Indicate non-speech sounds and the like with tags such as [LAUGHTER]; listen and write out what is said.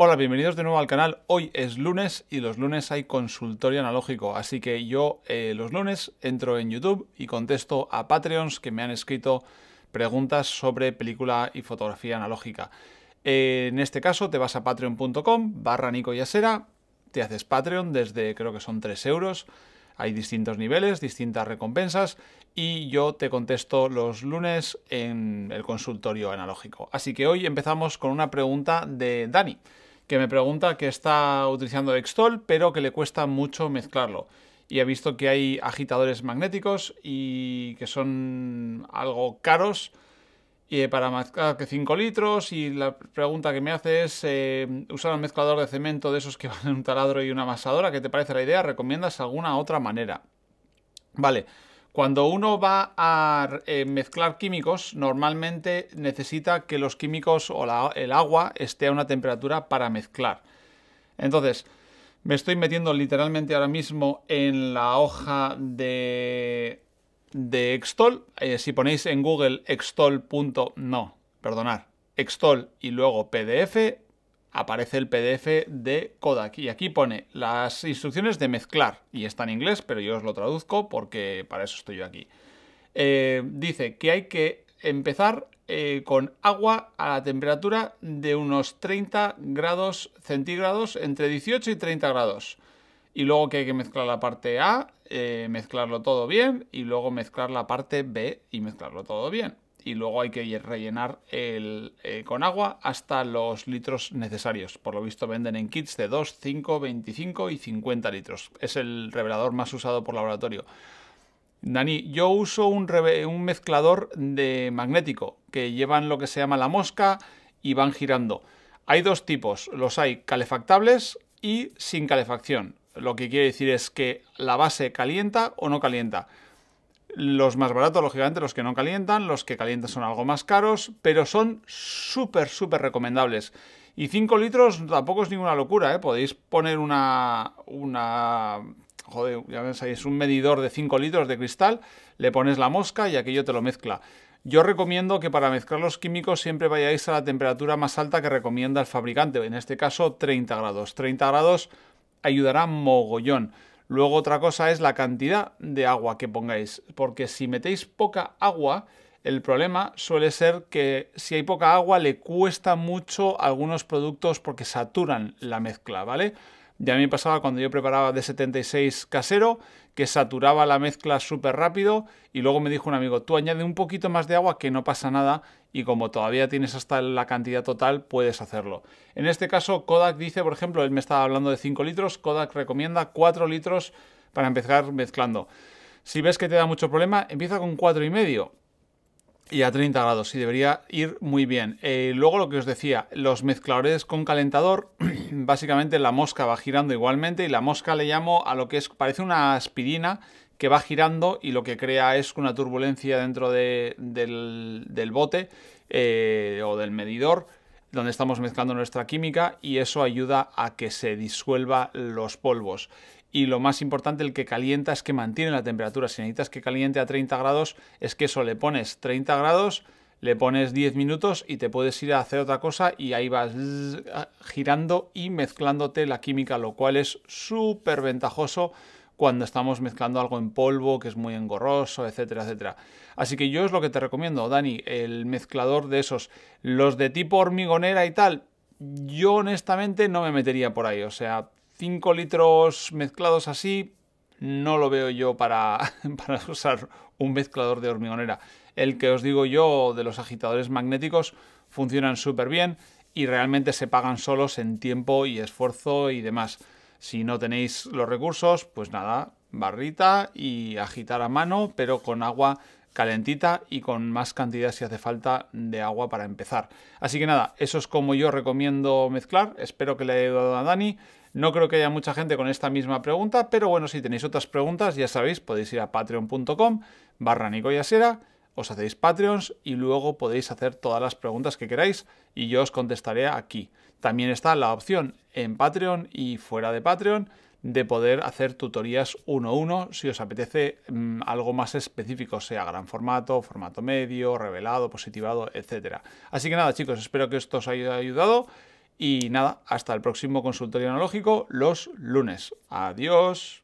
Hola, bienvenidos de nuevo al canal. Hoy es lunes y los lunes hay consultorio analógico, así que yo eh, los lunes entro en YouTube y contesto a Patreons que me han escrito preguntas sobre película y fotografía analógica. Eh, en este caso te vas a patreon.com barra Nico Yasera, te haces Patreon desde creo que son 3 euros, hay distintos niveles, distintas recompensas y yo te contesto los lunes en el consultorio analógico. Así que hoy empezamos con una pregunta de Dani que me pregunta que está utilizando Extol, pero que le cuesta mucho mezclarlo. Y ha visto que hay agitadores magnéticos y que son algo caros y eh, para mezclar que 5 litros. Y la pregunta que me hace es: eh, ¿usar un mezclador de cemento de esos que [LAUGHS] van en un taladro y una amasadora? ¿Qué te parece la idea? ¿Recomiendas alguna otra manera? Vale. Cuando uno va a eh, mezclar químicos, normalmente necesita que los químicos o el agua esté a una temperatura para mezclar. Entonces, me estoy metiendo literalmente ahora mismo en la hoja de, de Extol. Eh, si ponéis en Google extol. No, perdonar, extol y luego PDF, aparece el PDF de Kodak. Y aquí pone las instrucciones de mezclar. Y está en inglés, pero yo os lo traduzco porque para eso estoy yo aquí. Eh, dice que hay que empezar eh, con agua a la temperatura de unos 30 grados centígrados, entre 18 y 30 grados. Y luego que hay que mezclar la parte A, eh, mezclarlo todo bien, y luego mezclar la parte B y mezclarlo todo bien y luego hay que rellenar eh, con agua hasta los litros necesarios. Por lo visto venden en kits de 2, 5, 25 y 50 litros. Es el revelador más usado por laboratorio. Dani, yo uso un, un mezclador de magnético que llevan lo que se llama la mosca y van girando. Hay dos tipos, los hay calefactables y sin calefacción. Lo que quiere decir es que la base calienta o no calienta. Los más baratos, lógicamente, los que no calientan, los que calientan son algo más caros, pero son súper, súper recomendables. Y 5 litros tampoco es ninguna locura, ¿eh? Podéis poner una... una... Joder, ya pensáis, un medidor de 5 litros de cristal, le pones la mosca y aquello te lo mezcla. Yo recomiendo que para mezclar los químicos siempre vayáis a la temperatura más alta que recomienda el fabricante, en este caso 30 grados. 30 grados ayudará mogollón. Luego otra cosa es la cantidad de agua que pongáis, porque si metéis poca agua, el problema suele ser que si hay poca agua le cuesta mucho algunos productos porque saturan la mezcla, ¿vale? Ya me pasaba cuando yo preparaba de 76 casero, que saturaba la mezcla súper rápido y luego me dijo un amigo, tú añade un poquito más de agua que no pasa nada y como todavía tienes hasta la cantidad total, puedes hacerlo. En este caso, Kodak dice, por ejemplo, él me estaba hablando de 5 litros, Kodak recomienda 4 litros para empezar mezclando. Si ves que te da mucho problema, empieza con 4,5 y a 30 grados, sí, debería ir muy bien. Eh, luego lo que os decía, los mezcladores con calentador, [CLEARS THROAT] básicamente la mosca va girando igualmente y la mosca le llamo a lo que es, parece una aspirina que va girando y lo que crea es una turbulencia dentro del, bote eh, o del medidor donde estamos mezclando nuestra química y eso ayuda a que se disuelva los polvos y lo más importante, el que calienta es que mantiene la temperatura. Si necesitas que caliente a 30 grados, es que eso le pones 30 grados, le pones 10 minutos y te puedes ir a hacer otra cosa y ahí vas girando y mezclándote la química, lo cual es súper ventajoso cuando estamos mezclando algo en polvo que es muy engorroso, etcétera, etcétera. Así que yo es lo que te recomiendo, Dani, el mezclador de esos. Los de tipo hormigonera y tal, yo honestamente no me metería por ahí. O sea, 5 litros mezclados así, no lo veo yo para, [LAUGHS] para, usar un mezclador de hormigonera. El que os digo yo de los agitadores magnéticos funcionan súper bien y realmente se pagan solos en tiempo y esfuerzo y demás. Si no tenéis los recursos, pues nada, barrita y agitar a mano, pero con agua calentita y con más cantidad si hace falta de agua para empezar. Así que nada, eso es como yo recomiendo mezclar. Espero que le haya ayudado a Dani. No creo que haya mucha gente con esta misma pregunta, pero bueno, si tenéis otras preguntas, ya sabéis, podéis ir a patreon.com barra nicoyasera, os hacéis Patreons y luego podéis hacer todas las preguntas que queráis y yo os contestaré aquí. También está la opción en Patreon y fuera de Patreon de poder hacer tutorías uno a uno si os apetece mm, algo más específico, sea gran formato, formato medio, revelado, positivado, etc. Así que nada chicos, espero que esto os haya ayudado. Y nada, hasta el próximo consultorio analógico los lunes. Adiós.